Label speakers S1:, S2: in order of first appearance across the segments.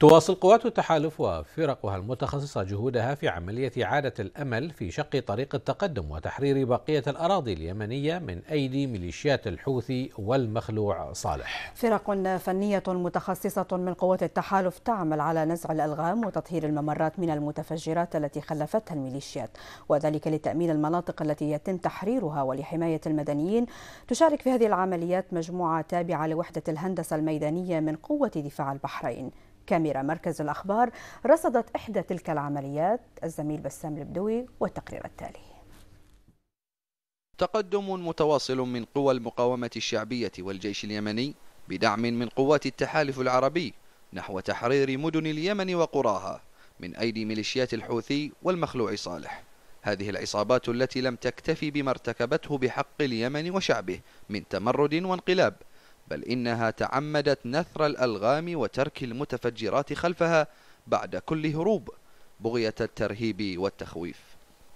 S1: تواصل قوات التحالف وفرقها المتخصصة جهودها في عملية إعادة الأمل في شق طريق التقدم وتحرير بقية الأراضي اليمنية من أيدي ميليشيات الحوثي والمخلوع صالح
S2: فرق فنية متخصصة من قوات التحالف تعمل على نزع الألغام وتطهير الممرات من المتفجرات التي خلفتها الميليشيات وذلك لتأمين المناطق التي يتم تحريرها ولحماية المدنيين تشارك في هذه العمليات مجموعة تابعة لوحدة الهندسة الميدانية من قوة دفاع البحرين كاميرا مركز الأخبار رصدت إحدى تلك العمليات الزميل بسام البدوي والتقرير التالي
S3: تقدم متواصل من قوى المقاومة الشعبية والجيش اليمني بدعم من قوات التحالف العربي نحو تحرير مدن اليمن وقراها من أيدي ميليشيات الحوثي والمخلوع صالح هذه العصابات التي لم تكتفي بما ارتكبته بحق اليمن وشعبه من تمرد وانقلاب بل إنها تعمدت نثر الألغام وترك المتفجرات خلفها بعد كل هروب بغية الترهيب والتخويف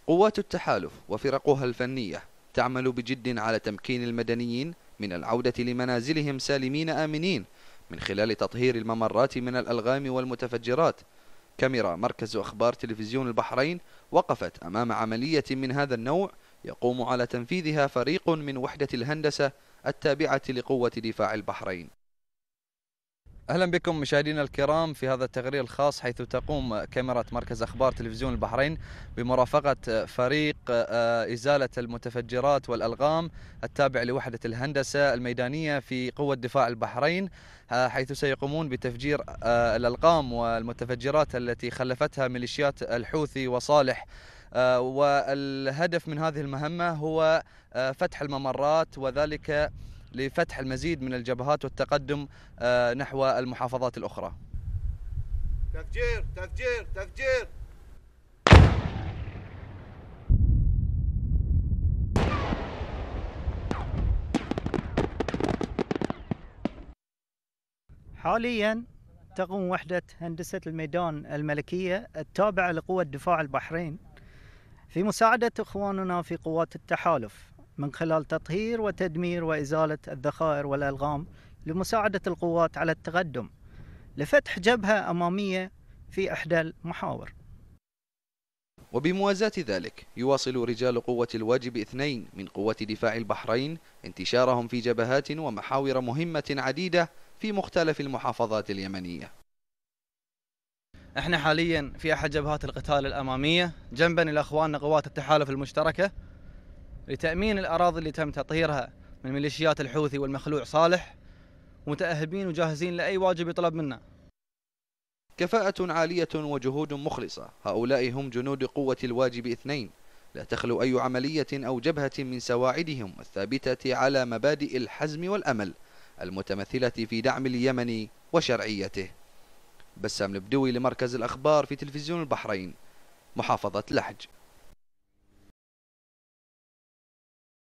S3: قوات التحالف وفرقها الفنية تعمل بجد على تمكين المدنيين من العودة لمنازلهم سالمين آمنين من خلال تطهير الممرات من الألغام والمتفجرات كاميرا مركز أخبار تلفزيون البحرين وقفت أمام عملية من هذا النوع يقوم على تنفيذها فريق من وحدة الهندسة التابعة لقوة دفاع البحرين اهلا بكم مشاهدينا الكرام في هذا التقرير الخاص حيث تقوم كاميرا مركز اخبار تلفزيون البحرين بمرافقه فريق آه، ازاله المتفجرات والالغام التابع لوحده الهندسه الميدانيه في قوه دفاع البحرين آه، حيث سيقومون بتفجير آه، الالغام والمتفجرات التي خلفتها ميليشيات الحوثي وصالح والهدف من هذه المهمه هو فتح الممرات وذلك لفتح المزيد من الجبهات والتقدم آه، نحو المحافظات الأخرى تفجير تفجير تفجير
S1: حاليا تقوم وحدة هندسة الميدان الملكية التابعة لقوى الدفاع البحرين في مساعدة إخواننا في قوات التحالف من خلال تطهير وتدمير وإزالة الذخائر والألغام لمساعدة القوات على التقدم لفتح جبهة أمامية في إحدى المحاور
S3: وبموازاة ذلك يواصل رجال قوة الواجب اثنين من قوة دفاع البحرين انتشارهم في جبهات ومحاور مهمة عديدة في مختلف المحافظات اليمنية احنا حاليا في احد جبهات القتال الاماميه جنبا الى اخواننا قوات التحالف المشتركه لتأمين الأراضي اللي تم تطهيرها من ميليشيات الحوثي والمخلوع صالح متأهبين وجاهزين لأي واجب يطلب منا كفاءة عالية وجهود مخلصة هؤلاء هم جنود قوة الواجب اثنين لا تخلو أي عملية أو جبهة من سواعدهم الثابتة على مبادئ الحزم والأمل المتمثلة في دعم اليمن وشرعيته بسام البدوي لمركز الأخبار
S1: في تلفزيون البحرين محافظة لحج